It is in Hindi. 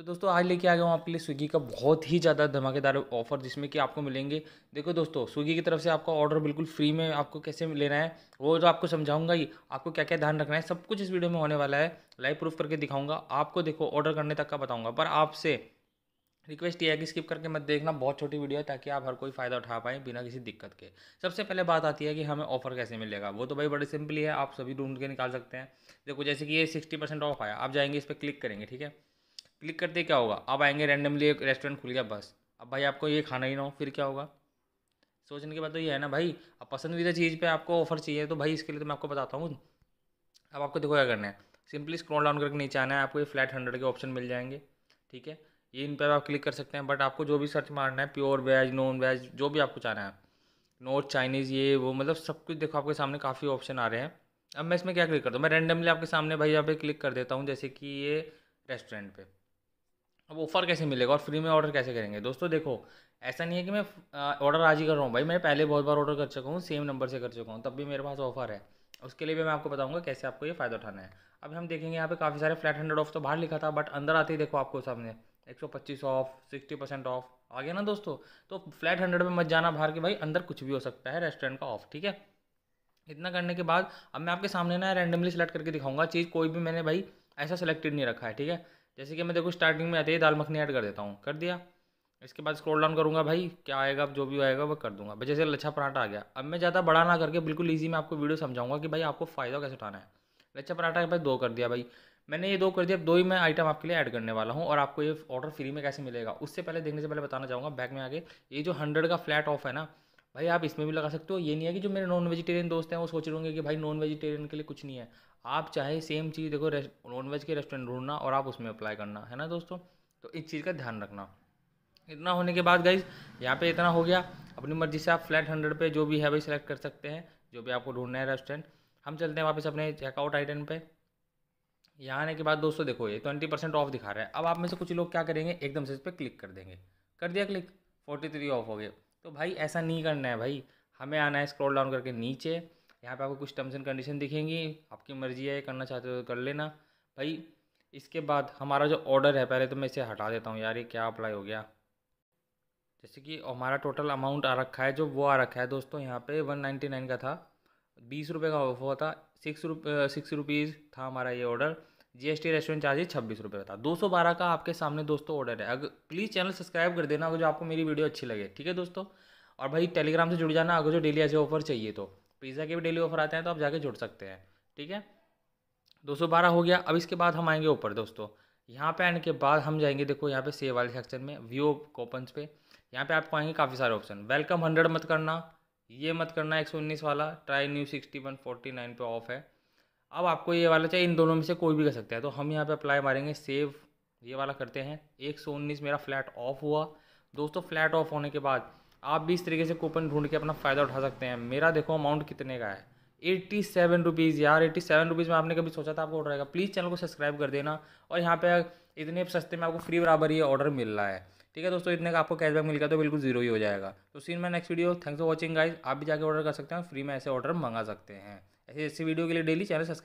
तो दोस्तों आज लेके आ गया हूँ आपके लिए स्विगी का बहुत ही ज़्यादा धमाकेदार ऑफर जिसमें कि आपको मिलेंगे देखो दोस्तों स्विगी की तरफ से आपका ऑर्डर बिल्कुल फ्री में आपको कैसे लेना है वो जो आपको समझाऊंगा ही आपको क्या क्या ध्यान रखना है सब कुछ इस वीडियो में होने वाला है लाइव प्रूफ करके दिखाऊंगा आपको देखो ऑर्डर करने तक का बताऊँगा पर आपसे रिक्वेस्ट ये है कि स्किप करके मत देखना बहुत छोटी वीडियो है ताकि आप हर कोई फ़ायदा उठा पाएँ बिना किसी दिक्कत के सबसे पहले बात आती है कि हमें ऑफर कैसे मिलेगा वो तो भाई बड़े सिंपली है आप सभी ढूंढ के निकाल सकते हैं देखो जैसे कि ये सिक्सटी परसेंट ऑफ आया आप जाएंगे इस पर क्लिक करेंगे ठीक है क्लिक करते क्या होगा अब आएंगे रैंडमली एक रेस्टोरेंट खुल गया बस अब भाई आपको ये खाना ही ना हो फिर क्या होगा सोचने के बाद तो ये है ना भाई अब पसंदीदा चीज़ पे आपको ऑफर चाहिए तो भाई इसके लिए तो मैं आपको बताता हूँ अब आपको देखो क्या करना है सिंपली स्क्रॉल डाउन करके नीचे आना है आपको ये फ्लैट हंड्रेड के ऑप्शन मिल जाएंगे ठीक है ये इन पर आप क्लिक कर सकते हैं बट आपको जो भी सर्च मारना है प्योर वेज नॉन वेज जो भी आपको चाहना है नॉर्थ चाइनीज़ ये वो मतलब सब कुछ देखो आपके सामने काफ़ी ऑप्शन आ रहे हैं अब मैं इसमें क्या क्लिक करता हूँ मैं रैंडमली आपके सामने भाई यहाँ पे क्लिक कर देता हूँ जैसे कि ये रेस्टोरेंट पे अब ऑफ़र कैसे मिलेगा और फ्री में ऑर्डर कैसे करेंगे दोस्तों देखो ऐसा नहीं है कि मैं ऑर्डर आज ही कर रहा हूँ भाई मैं पहले बहुत बार ऑर्डर कर चुका हूँ सेम नंबर से कर चुका हूँ तब भी मेरे पास ऑफ़र है उसके लिए भी मैं आपको बताऊँगा कैसे आपको ये फ़ायदा उठाना है अभी हम देखेंगे यहाँ पे काफ़ी सारे फ्लैट हंड्रेड ऑफ तो बाहर लिखा था बट अंदर आते ही देखो आपको सामने एक सौ पच्चीस ऑफ सिक्सटी परसेंट ऑफ आ गया ना दोस्तों तो फ्लैट हंड्रेड में मत जाना बाहर के भाई अंदर कुछ भी हो सकता है रेस्टोरेंट का ऑफ ठीक है इतना करने के बाद अब मैं आपके सामने ना रैंडमली सेलेक्ट करके दिखाऊंगा चीज़ कोई भी मैंने भाई ऐसा सेलेक्टेड नहीं रखा है ठीक है जैसे कि मैं देखो स्टार्टिंग में आते ही दाल मखनी ऐड कर देता हूँ कर दिया इसके बाद स्क्रॉल डाउन करूँगा भाई क्या आएगा जो भी आएगा वो कर भाई जैसे लच्छा पराठा आ गया अब मैं ज़्यादा बड़ा ना करके बिल्कुल ईजी मैं आपको वीडियो समझाऊंगा कि भाई आपको फ़ायदा कैसे उठाना है लच्छा पराठा भाई दो कर दिया भाई मैंने ये दो कर दिया अब दो ही मैं आइटम आपके लिए ऐड करने वाला हूँ और आपको ये ऑर्डर फ्री में कैसे मिलेगा उससे पहले देखने से पहले बताना चाहूँगा बैक में आगे ये जो हंड्रेड का फ्लैट ऑफ है ना भाई आप इसमें भी लगा सकते हो ये नहीं है कि जो मेरे नॉन वेजिटेरियन दोस्त हैं वो सोच रहे होंगे कि भाई नॉन वेजिटेरियन के लिए कुछ नहीं है आप चाहे सेम चीज़ देखो नॉन वेज के रेस्टोरेंट ढूंढना और आप उसमें अप्लाई करना है ना दोस्तों तो इस चीज़ का ध्यान रखना इतना होने के बाद गाइज यहाँ पे इतना हो गया अपनी मर्जी से आप फ्लैट हंड्रेड पे जो भी है भाई सेलेक्ट कर सकते हैं जो भी आपको ढूंढना है रेस्टोरेंट हम चलते हैं वापस अपने चेकआउट आइटम पे यहाँ आने के बाद दोस्तों देखो ये ट्वेंटी परसेंट ऑफ दिखा रहा है अब आप में से कुछ लोग क्या करेंगे एकदम से इस पर क्लिक कर देंगे कर दिया क्लिक फोर्टी थ्री ऑफ हो गए तो भाई ऐसा नहीं करना है भाई हमें आना है स्क्रॉल डाउन करके नीचे यहाँ पे आपको कुछ टर्म्स एंड कंडीशन दिखेंगी आपकी मर्जी है करना चाहते हो तो कर लेना भाई इसके बाद हमारा जो ऑर्डर है पहले तो मैं इसे हटा देता हूँ यार ये क्या अप्लाई हो गया जैसे कि हमारा टोटल अमाउंट आ रखा है जो वो आ रखा है दोस्तों यहाँ पे वन नाइन्टी नाइन का था बीस रुपये का हुआ था सिक्स सिक्स रुपीज़ था हमारा ये ऑर्डर जीएसटी रेस्टोरेंट चार्जेस छब्बीस रुपये का था दो सौ बारह का आपके सामने दोस्तों ऑर्डर है अगर प्लीज़ चैनल सब्सक्राइब कर देना अगर जो आपको मेरी वीडियो अच्छी लगे ठीक है दोस्तों और भाई टेलीग्राम से जुड़ जाना अगर जो डेली ऐसे ऑफर चाहिए तो पिज़्ज़ा के भी डेली ऑफर आते हैं तो आप जाके जुड़ सकते हैं ठीक है दो सौ बारह हो गया अब इसके बाद हम आएंगे ऊपर दोस्तों यहाँ पे आने के बाद हम जाएंगे देखो यहाँ पे सेव वाले सेक्शन में व्यू कोपन्स पे यहाँ पे आपको आएंगे काफ़ी सारे ऑप्शन वेलकम हंड्रेड मत करना ये मत करना एक सौ उन्नीस वाला try new sixty one forty nine पर ऑफ है अब आपको ये वाला चाहिए इन दोनों में से कोई भी कर सकता है तो हम यहाँ पे अप्लाई मारेंगे सेव ये वाला करते हैं एक सौ उन्नीस मेरा फ्लैट ऑफ हुआ दोस्तों फ्लैट ऑफ होने के बाद आप भी इस तरीके से कूपन ढूंढ के अपना फ़ायदा उठा सकते हैं मेरा देखो अमाउंट कितने का है एट्टी सेवन रुपीज़ यार एट्टी सेवन रुपीज़ में आपने कभी सोचा था आपको ऑर्डर आएगा प्लीज़ चैनल को सब्सक्राइब कर देना और यहाँ पे इतने सस्ते में आपको फ्री बराबर ये ऑर्डर मिल रहा है ठीक है दोस्तों इतने का आपको कैशबैक मिल गया तो बिल्कुल जीरो ही हो जाएगा तो सीन में next video thanks for watching guys आप भी जाकर ऑर्डर कर सकते हैं फ्री में ऐसे ऑर्डर मंगा सकते हैं ऐसे ऐसी वीडियो के लिए डेली चैनल सब्सक्राइब